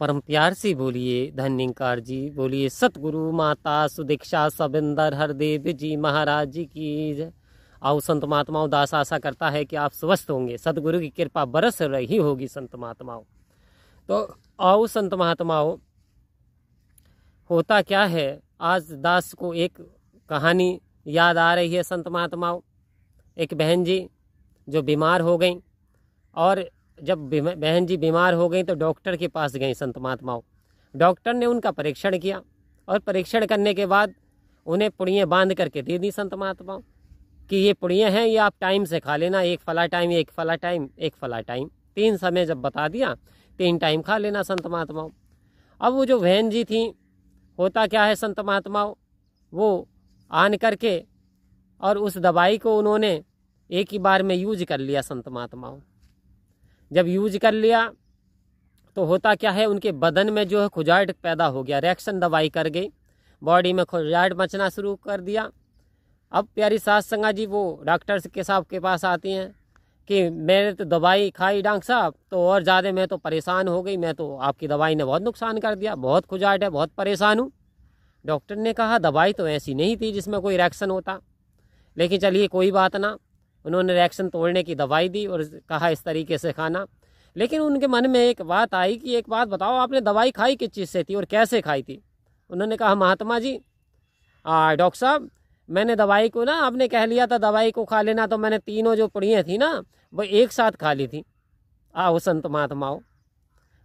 परम प्यार से बोलिए धन्यकार जी बोलिए सतगुरु माता सुदीक्षा सबिंदर हरदेव जी महाराज जी की आओ संत महात्माओं दास आशा करता है कि आप स्वस्थ होंगे सतगुरु की कृपा बरस रही होगी संत महात्माओं तो आओ संत महात्माओं होता क्या है आज दास को एक कहानी याद आ रही है संत महात्माओं एक बहन जी जो बीमार हो गई और जब बहन जी बीमार हो गई तो डॉक्टर के पास गई संत महात्माओं डॉक्टर ने उनका परीक्षण किया और परीक्षण करने के बाद उन्हें पुड़ियाँ बांध करके दे दी संत महात्माओं कि ये पुड़ियाँ हैं ये आप टाइम से खा लेना एक फला टाइम एक फला टाइम एक फला टाइम तीन समय जब बता दिया तीन टाइम खा लेना संत महात्माओं अब वो जो बहन जी थी होता क्या है संत महात्माओं वो आन करके और उस दवाई को उन्होंने एक ही बार में यूज कर लिया संत महात्माओं जब यूज कर लिया तो होता क्या है उनके बदन में जो है खुजाइट पैदा हो गया रिएक्शन दवाई कर गई बॉडी में खुजाइट मचना शुरू कर दिया अब प्यारी सास संगा जी वो डॉक्टर के साहब के पास आती हैं कि मैंने तो दवाई खाई डॉक्टर साहब तो और ज़्यादा मैं तो परेशान हो गई मैं तो आपकी दवाई ने बहुत नुकसान कर दिया बहुत खुजाइट है बहुत परेशान हूँ डॉक्टर ने कहा दवाई तो ऐसी नहीं थी जिसमें कोई रिएक्शन होता लेकिन चलिए कोई बात ना उन्होंने रिएक्शन तोड़ने की दवाई दी और कहा इस तरीके से खाना लेकिन उनके मन में एक बात आई कि एक बात बताओ आपने दवाई खाई किस चीज़ से थी और कैसे खाई थी उन्होंने कहा महात्मा जी डॉक्टर साहब मैंने दवाई को ना आपने कह लिया था दवाई को खा लेना तो मैंने तीनों जो पुड़ियाँ थी ना वो एक साथ खा ली थी आओ संत महात्माओं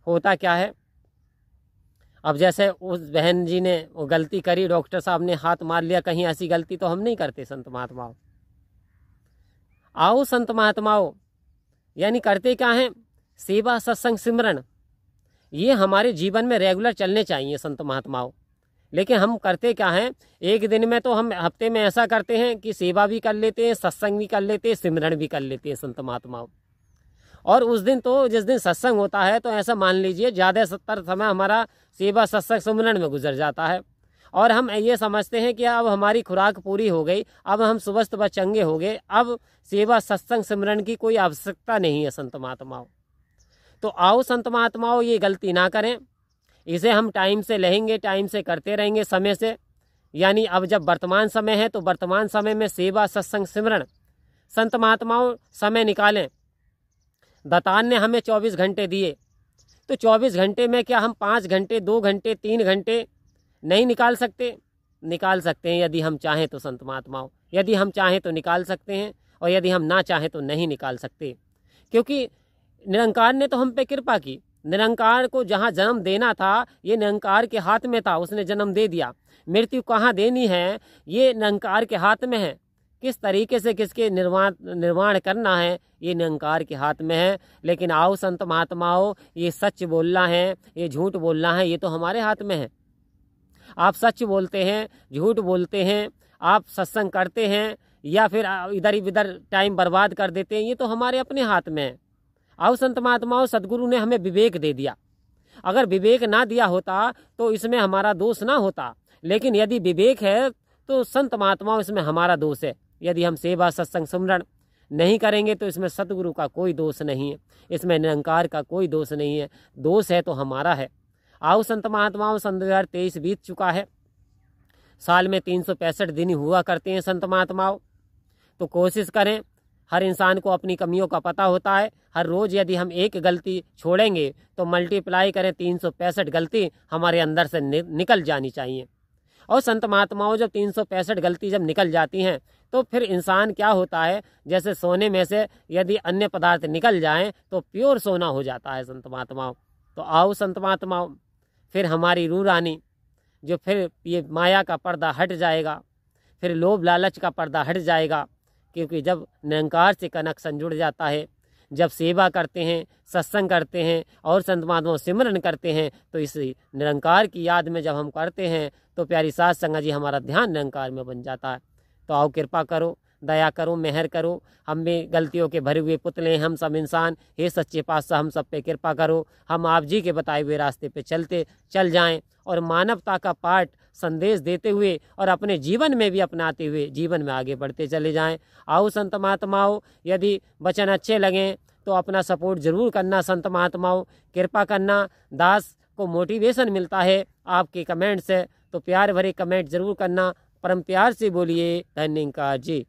होता क्या है अब जैसे उस बहन जी ने वो गलती करी डॉक्टर साहब ने हाथ मार लिया कहीं ऐसी गलती तो हम नहीं करते संत महात्माओं आओ संत महात्माओं यानी करते क्या हैं सेवा सत्संग सिमरण ये हमारे जीवन में रेगुलर चलने चाहिए संत महात्माओं लेकिन हम करते क्या हैं एक दिन में तो हम हफ्ते में ऐसा करते हैं कि सेवा भी कर लेते हैं सत्संग भी कर लेते हैं सिमरण भी कर लेते हैं संत महात्माओं और उस दिन तो जिस दिन सत्संग होता है तो ऐसा मान लीजिए ज़्यादा सत्तर समय हमारा सेवा सत्संग सिमरण में गुजर जाता है और हम ये समझते हैं कि अब हमारी खुराक पूरी हो गई अब हम स्वस्थ व चंगे हो गए अब सेवा सत्संग सिमरण की कोई आवश्यकता नहीं है संत महात्माओं तो आओ संत महात्माओं ये गलती ना करें इसे हम टाइम से लहेंगे टाइम से करते रहेंगे समय से यानी अब जब वर्तमान समय है तो वर्तमान समय में सेवा सत्संग सिमरण संत महात्माओं समय निकालें दतान ने हमें चौबीस घंटे दिए तो चौबीस घंटे में क्या हम पाँच घंटे दो घंटे तीन घंटे नहीं निकाल सकते निकाल सकते हैं यदि हम चाहें तो संत महात्माओं यदि हम चाहें तो निकाल सकते हैं और यदि हम ना चाहें तो नहीं निकाल सकते क्योंकि निरंकार ने तो हम पे कृपा की निरंकार को जहाँ जन्म देना था ये निरंकार के हाथ में था उसने जन्म दे दिया मृत्यु कहाँ देनी है ये निरंकार के हाथ में है किस तरीके से किसके निर्माण निर्माण करना है ये निरंकार के हाथ में है लेकिन आओ संत महात्माओं ये सच बोलना है ये झूठ बोलना है ये तो हमारे हाथ में है आप सच बोलते हैं झूठ बोलते हैं आप सत्संग करते हैं या फिर इधर इधर टाइम बर्बाद कर देते हैं ये तो हमारे अपने हाथ में है आओ संत महात्माओं सदगुरु ने हमें विवेक दे दिया अगर विवेक ना दिया होता तो इसमें हमारा दोष ना होता लेकिन यदि विवेक है तो संत महात्माओं इसमें हमारा दोष है यदि हम सेवा सत्संग सुमरण नहीं करेंगे तो इसमें सतगुरु का कोई दोष नहीं है इसमें निरंकार का कोई दोष नहीं है दोष है तो हमारा है आओ संत महात्माओं सन दो बीत चुका है साल में तीन सौ पैंसठ दिन हुआ करते हैं संत महात्माओं तो कोशिश करें हर इंसान को अपनी कमियों का पता होता है हर रोज़ यदि हम एक गलती छोड़ेंगे तो मल्टीप्लाई करें तीन सौ पैंसठ गलती हमारे अंदर से निकल जानी चाहिए और संत महात्माओं जब तीन सौ पैंसठ गलती जब निकल जाती हैं तो फिर इंसान क्या होता है जैसे सोने में से यदि अन्य पदार्थ निकल जाएं तो प्योर सोना हो जाता है संत महात्माओं तो आओ संत महात्माओं फिर हमारी रू रानी जो फिर ये माया का पर्दा हट जाएगा फिर लोभ लालच का पर्दा हट जाएगा क्योंकि जब निरंकार से कनेक्शन जुड़ जाता है जब सेवा करते हैं सत्संग करते हैं और संत महात्मा सिमरन करते हैं तो इस निरंकार की याद में जब हम करते हैं तो प्यारी सास संगा जी हमारा ध्यान निरंकार में बन जाता है तो आओ कृपा करो दया करो मेहर करो हम भी गलतियों के भरे हुए पुतले हम सब इंसान हे सच्चे पातशाह हम सब पे कृपा करो हम आप जी के बताए हुए रास्ते पे चलते चल जाएं और मानवता का पाठ संदेश देते हुए और अपने जीवन में भी अपनाते हुए जीवन में आगे बढ़ते चले जाएं आओ संत महात्माओं यदि वचन अच्छे लगें तो अपना सपोर्ट जरूर करना संत महात्माओं कृपा करना दास को मोटिवेशन मिलता है आपके कमेंट से तो प्यार भरे कमेंट जरूर करना परम प्यार से बोलिए धन्यकार जी